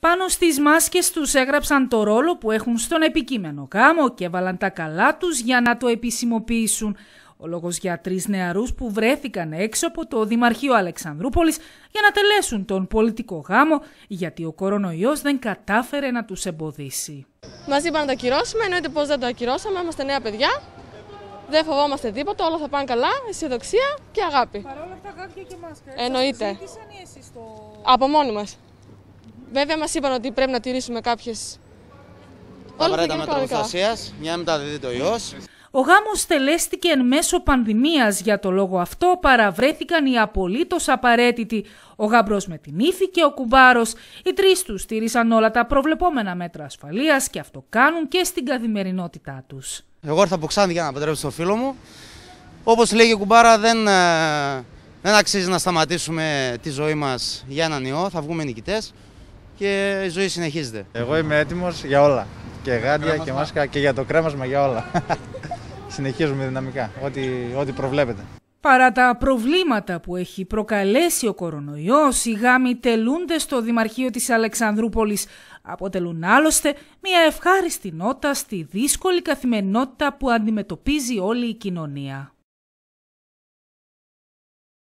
Πάνω στις μάσκες τους έγραψαν το ρόλο που έχουν στον επικείμενο γάμο και βάλαν τα καλά τους για να το επισημοποιήσουν. Ο λόγος για τρεις νεαρούς που βρέθηκαν έξω από το Δημαρχείο Αλεξανδρούπολης για να τελέσουν τον πολιτικό γάμο γιατί ο κορονοϊός δεν κατάφερε να τους εμποδίσει. Μας είπαν να το ακυρώσουμε, εννοείται πως δεν το ακυρώσαμε, είμαστε νέα παιδιά. Δεν φοβόμαστε τίποτα, όλα θα πάνε καλά, αισιοδοξία και αγάπη. Παρόλα αυτά και μάσκα. Εννοείται. Από μόνοι μας. Βέβαια, μας είπαν ότι πρέπει να τηρήσουμε κάποιες. Απαραίτητα μέτρα προστασίας, μια μεταδίδει το ιός. Ο γάμος τελέστηκε εν μέσω πανδημίας. Για το λόγο αυτό παραβρέθηκαν οι απολύτως απαραίτητοι. Ο γαμπρός με την ύφη και ο κουμπάρος. Οι τρεις τους τηρήσαν όλα τα προβλεπόμενα μέτρα ασφαλείας και αυτό κάνουν και στην καθημερινότητά τους. Εγώ ήρθα από Ξάνδη για να αποτρέψω το φίλο μου. Όπως λέγει η κουμπάρα, δεν, ε, δεν αξίζει να σταματήσουμε τη ζωή μας για έναν ιό. Θα βγούμε νικητές και η ζωή συνεχίζεται. Εγώ είμαι έτοιμος για όλα. Και γάντια και μάσκα και για το κρέμασμα για όλα. Συνεχίζουμε δυναμικά, ό,τι, ό,τι προβλέπετε. Παρά τα προβλήματα που έχει προκαλέσει ο κορονοϊός, οι γάμοι τελούνται στο Δημαρχείο της Αλεξανδρούπολης. Αποτελούν άλλωστε μια ευχάριστη νότα στη δύσκολη καθημερινότητα που αντιμετωπίζει όλη η κοινωνία.